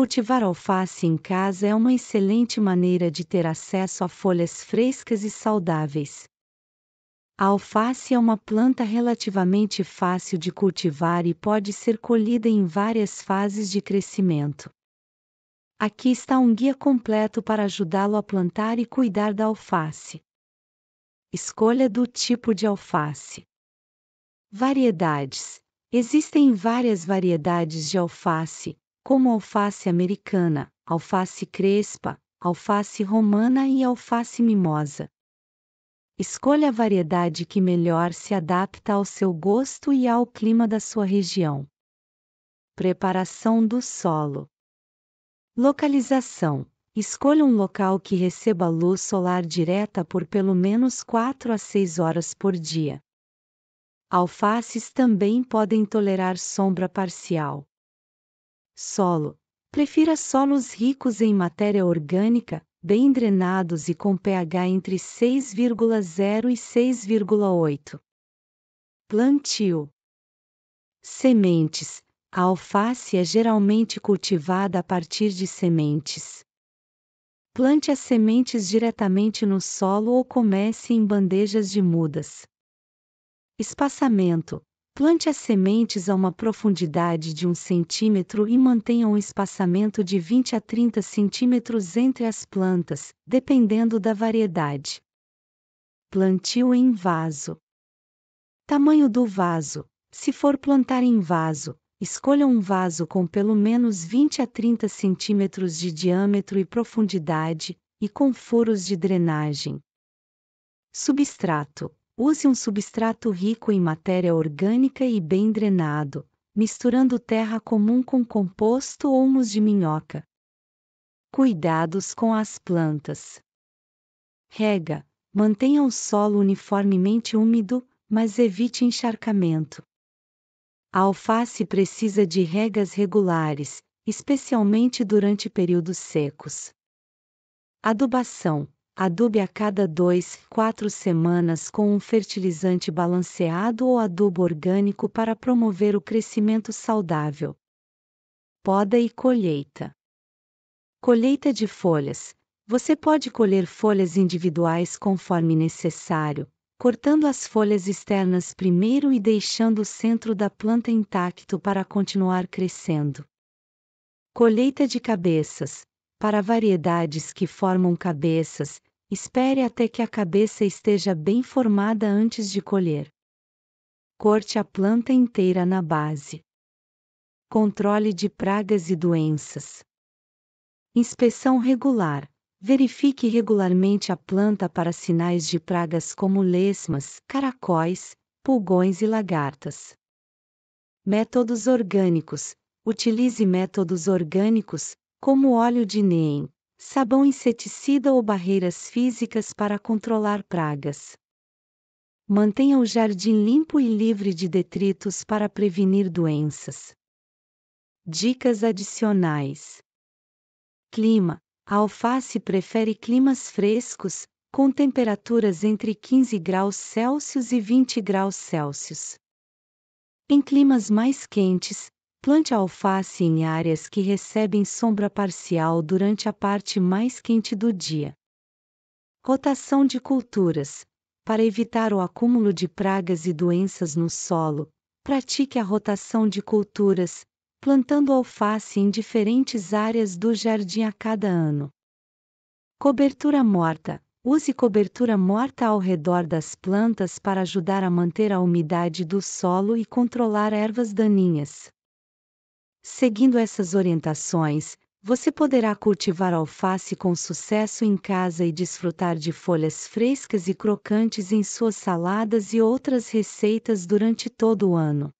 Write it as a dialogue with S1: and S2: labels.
S1: Cultivar alface em casa é uma excelente maneira de ter acesso a folhas frescas e saudáveis. A alface é uma planta relativamente fácil de cultivar e pode ser colhida em várias fases de crescimento. Aqui está um guia completo para ajudá-lo a plantar e cuidar da alface. Escolha do tipo de alface. Variedades: Existem várias variedades de alface, como alface americana, alface crespa, alface romana e alface mimosa. Escolha a variedade que melhor se adapta ao seu gosto e ao clima da sua região. Preparação do solo. Localização. Escolha um local que receba luz solar direta por pelo menos 4 a 6 horas por dia. Alfaces também podem tolerar sombra parcial solo. Prefira solos ricos em matéria orgânica, bem drenados e com pH entre 6,0 e 6,8. Plantio: Sementes. A alface é geralmente cultivada a partir de sementes. Plante as sementes diretamente no solo ou comece em bandejas de mudas. Espaçamento: Plante as sementes a uma profundidade de 1 centímetro e mantenha um espaçamento de 20 a 30 centímetros entre as plantas, dependendo da variedade. Plantio em vaso. Tamanho do vaso. Se for plantar em vaso, escolha um vaso com pelo menos 20 a 30 centímetros de diâmetro e profundidade, e com furos de drenagem. Substrato. Use um substrato rico em matéria orgânica e bem drenado, misturando terra comum com composto ou humus de minhoca. Cuidados com as plantas. Rega. Mantenha o solo uniformemente úmido, mas evite encharcamento. A alface precisa de regas regulares, especialmente durante períodos secos. Adubação. Adube a cada 2, 4 semanas com um fertilizante balanceado ou adubo orgânico para promover o crescimento saudável. Poda e colheita. Colheita de folhas. Você pode colher folhas individuais conforme necessário, cortando as folhas externas primeiro e deixando o centro da planta intacto para continuar crescendo. Colheita de cabeças. Para variedades que formam cabeças, Espere até que a cabeça esteja bem formada antes de colher. Corte a planta inteira na base. Controle de pragas e doenças. Inspeção regular. Verifique regularmente a planta para sinais de pragas como lesmas, caracóis, pulgões e lagartas. Métodos orgânicos. Utilize métodos orgânicos, como óleo de neem, sabão inseticida ou barreiras físicas para controlar pragas. Mantenha o jardim limpo e livre de detritos para prevenir doenças. Dicas adicionais: Clima: A alface prefere climas frescos, com temperaturas entre 15 graus Celsius e 20 graus Celsius. Em climas mais quentes, Plante alface em áreas que recebem sombra parcial durante a parte mais quente do dia. Rotação de culturas. Para evitar o acúmulo de pragas e doenças no solo, pratique a rotação de culturas, plantando alface em diferentes áreas do jardim a cada ano. Cobertura morta. Use cobertura morta ao redor das plantas para ajudar a manter a umidade do solo e controlar ervas daninhas. Seguindo essas orientações, você poderá cultivar alface com sucesso em casa e desfrutar de folhas frescas e crocantes em suas saladas e outras receitas durante todo o ano.